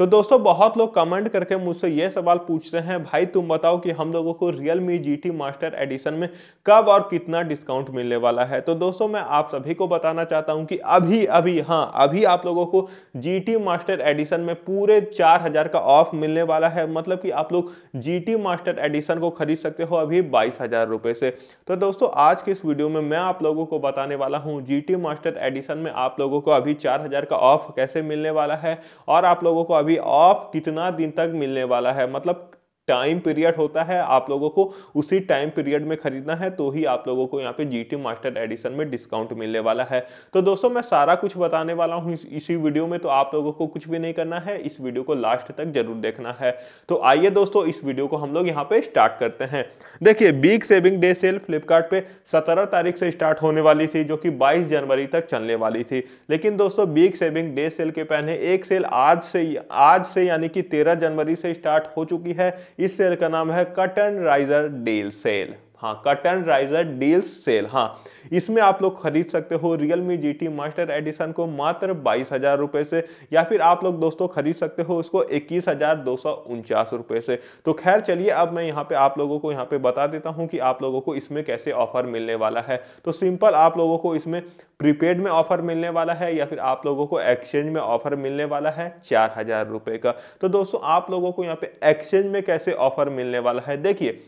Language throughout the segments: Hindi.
तो दोस्तों बहुत लोग कमेंट करके मुझसे ये सवाल पूछ रहे हैं भाई तुम बताओ कि हम लोगों को Realme G T master edition में कब और कितना डिस्काउंट मिलने वाला है तो दोस्तों मैं आप सभी को बताना चाहता हूं कि अभी अभी हाँ अभी आप लोगों को जी टी मास्टर एडिशन में पूरे चार हजार का ऑफ मिलने वाला है मतलब कि आप लोग जी टी मास्टर एडिशन को खरीद सकते हो अभी बाईस हजार रुपए से तो दोस्तों आज के इस वीडियो में मैं आप लोगों को बताने वाला हूँ जी टी मास्टर एडिशन में आप लोगों को अभी चार हजार का ऑफ कैसे मिलने वाला है और आप लोगों को अभी अभी ऑफ कितना दिन तक मिलने वाला है मतलब टाइम पीरियड होता है आप लोगों को उसी टाइम पीरियड में खरीदना है तो ही आप लोगों को यहाँ पे जी मास्टर एडिशन में डिस्काउंट मिलने वाला है तो दोस्तों मैं सारा कुछ बताने वाला हूँ इसी वीडियो में तो आप लोगों को कुछ भी नहीं करना है इस वीडियो को लास्ट तक जरूर देखना है तो आइए दोस्तों इस वीडियो को हम लोग यहाँ पे स्टार्ट करते हैं देखिए big saving day sale Flipkart सत्रह तारीख से स्टार्ट होने वाली थी जो कि बाईस जनवरी तक चलने वाली थी लेकिन दोस्तों बिग सेविंग डे सेल के पहले एक सेल आज से आज से यानी कि तेरह जनवरी से स्टार्ट हो चुकी है इस सेल का नाम है कटन राइजर डेल सेल हाँ कटन राइजर डील सेल हाँ इसमें आप लोग खरीद सकते हो Realme G T master edition को मात्र बाईस हजार रुपये से या फिर आप लोग दोस्तों खरीद सकते हो उसको इक्कीस हजार दो सौ उनचास रुपये से तो खैर चलिए अब मैं यहाँ पे आप लोगों को यहाँ पे बता देता हूँ कि आप लोगों को इसमें कैसे ऑफर मिलने वाला है तो सिंपल आप लोगों को इसमें प्रीपेड में ऑफर मिलने वाला है या फिर आप लोगों को एक्सचेंज में ऑफर मिलने वाला है चार हजार रुपये का तो दोस्तों आप लोगों को यहाँ पे एक्सचेंज में कैसे ऑफर मिलने वाला है देखिए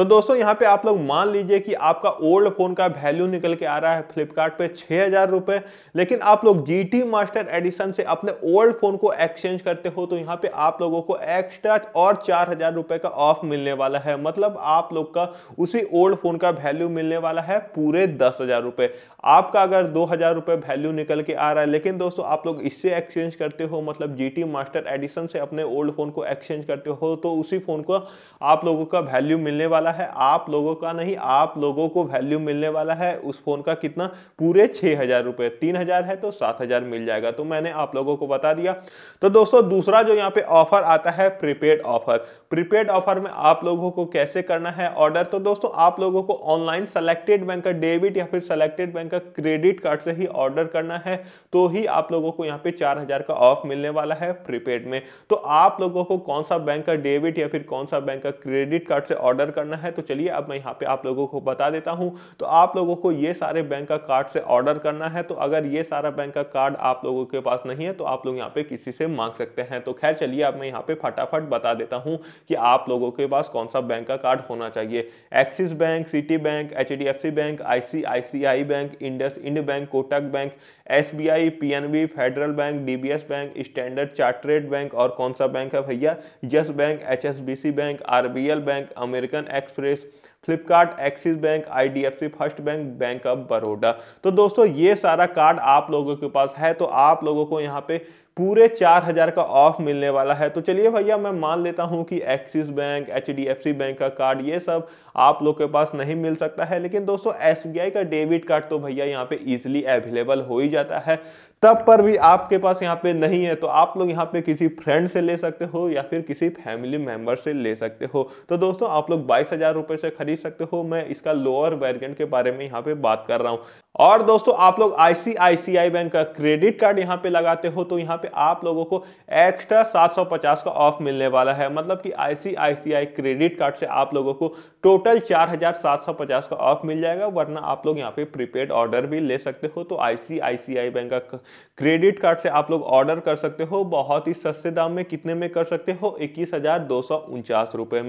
तो दोस्तों यहाँ पे आप लोग मान लीजिए कि आपका ओल्ड फोन का वैल्यू निकल के आ रहा है फ्लिपकार्ट पे छह हजार रुपए लेकिन आप लोग जी टी मास्टर एडिशन से अपने ओल्ड फोन को एक्सचेंज करते हो तो यहाँ पे आप लोगों को एक्स्ट्रा और चार हजार रुपए का ऑफ मिलने वाला है मतलब आप लोग का उसी ओल्ड फोन का वैल्यू मिलने वाला है पूरे दस हजार रुपए आपका अगर दो हजार रुपए वैल्यू निकल के आ रहा है लेकिन दोस्तों आप लोग इससे एक्सचेंज करते हो मतलब जीटी मास्टर एडिशन से अपने ओल्ड फोन को एक्सचेंज करते हो तो उसी फोन को आप लोगों का वैल्यू मिलने वाला वाला है आप लोगों का नहीं आप लोगों को वैल्यू मिलने वाला है उस फोन का कितना पूरे छह हजार रुपए तीन हजार है तो सात हजार मिल जाएगा तो मैंने आप लोगों को बता दिया तो दोस्तों दूसरा जो यहाँ पे ऑफर आता है प्रीपेड ऑफर प्रीपेड ऑफर में आप लोगों को कैसे करना है ऑर्डर तो दोस्तों आप लोगों को ऑनलाइन सेलेक्टेड बैंक का डेबिट या फिर सेलेक्टेड बैंक का क्रेडिट कार्ड से ही ऑर्डर करना है तो ही आप लोगों को यहाँ पे चार का ऑफ मिलने वाला है प्रीपेड में तो आप लोगों को कौन सा बैंक का डेबिट या फिर कौन सा बैंक का क्रेडिट कार्ड से ऑर्डर करना करना है तो चलिए अब मैं यहाँ पे आप लोगों को बता देता हूँ तो आप लोगों को ये सारे बैंक का कार्ड से ऑर्डर करना है तो अगर ये सारा बैंक का कार्ड आप लोगों के पास नहीं है तो आप लोग यहाँ पे किसी से मांग सकते हैं तो खैर चलिए अब मैं यहाँ पे फटाफट बता देता हूँ कि आप लोगों के पास कौन सा बैंक का कार्ड होना चाहिए Axis bank Citi bank H bank I bank IndusInd bank Kotak bank S B Federal bank D bank Standard Chartered bank और कौन सा बैंक है भैया Yes bank H bank R bank American express Flipkart Axis bank I first bank bank of Baroda तो दोस्तों ये सारा कार्ड आप लोगों के पास है तो आप लोगों को यहाँ पे पूरे चार हजार का ऑफ मिलने वाला है तो चलिए भैया मैं मान लेता हूँ कि एक्सिस बैंक एच बैंक का कार्ड ये सब आप लोग के पास नहीं मिल सकता है लेकिन दोस्तों एस का डेबिट कार्ड तो भैया यहाँ पे इजिली अवेलेबल हो ही जाता है तब पर भी आपके पास यहाँ पे नहीं है तो आप लोग यहाँ पे किसी फ्रेंड से ले सकते हो या फिर किसी फैमिली मेंबर से ले सकते हो तो दोस्तों आप लोग बाईस हजार रुपये से खरीद देख सकते हो मैं इसका लोअर वेरियंट के बारे में यहाँ पे बात कर रहा हूँ और दोस्तों आप लोग आईसीआईसीआई बैंक का क्रेडिट कार्ड यहाँ पे लगाते हो तो यहाँ पे आप लोगों को एक्स्ट्रा 750 का ऑफ मिलने वाला है मतलब कि आईसीआईसीआई क्रेडिट कार्ड से आप लोगों को टोटल 4750 का ऑफ मिल जाएगा वरना आप लोग यहाँ पे प्रीपेड ऑर्डर भी ले सकते हो तो आईसीआईसीआई बैंक का क्रेडिट कार्ड से आप लोग ऑर्डर कर सकते हो बहुत ही सस्ते दाम में कितने में कर सकते हो इक्कीस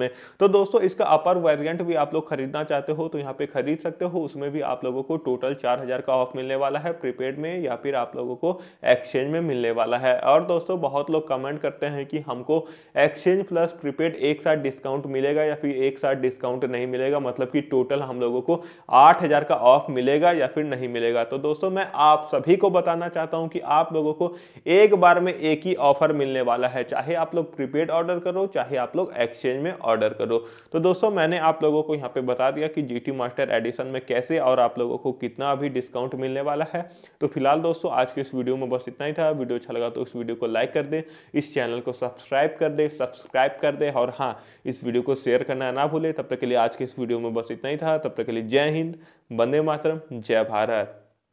में तो दोस्तों इसका अपर वेरियंट भी आप आप लोग खरीदना चाहते हो तो यहाँ पे खरीद सकते हो उसमें भी आप लोगों को टोटल चार हज़ार का ऑफ मिलने वाला है प्रीपेड में या फिर आप लोगों को एक्सचेंज में मिलने वाला है और दोस्तों बहुत लोग कमेंट करते हैं कि हमको एक्सचेंज प्लस प्रीपेड एक साथ डिस्काउंट मिलेगा या फिर एक साथ डिस्काउंट नहीं मिलेगा मतलब कि टोटल हम लोगों को आठ हज़ार का ऑफ मिलेगा या फिर नहीं मिलेगा तो दोस्तों मैं आप सभी को बताना चाहता हूँ कि आप लोगों को एक बार में एक ही ऑफर मिलने वाला है चाहे आप लोग प्रीपेड ऑर्डर करो चाहे आप लोग एक्सचेंज में ऑर्डर करो तो दोस्तों मैंने आप लोगों को यहाँ पे बता दिया कि जी मास्टर एडिशन में कैसे और आप लोगों को कितना अभी डिस्काउंट मिलने वाला है तो फिलहाल दोस्तों आज के इस वीडियो में बस इतना ही था वीडियो अच्छा लगा तो इस वीडियो को लाइक कर दें इस चैनल को सब्सक्राइब कर दें सब्सक्राइब कर दें और हाँ इस वीडियो को शेयर करना ना भूलें तब तक के लिए आज के इस वीडियो में बस इतना ही था तब तक के लिए जय हिंद वंदे मातरम जय भारत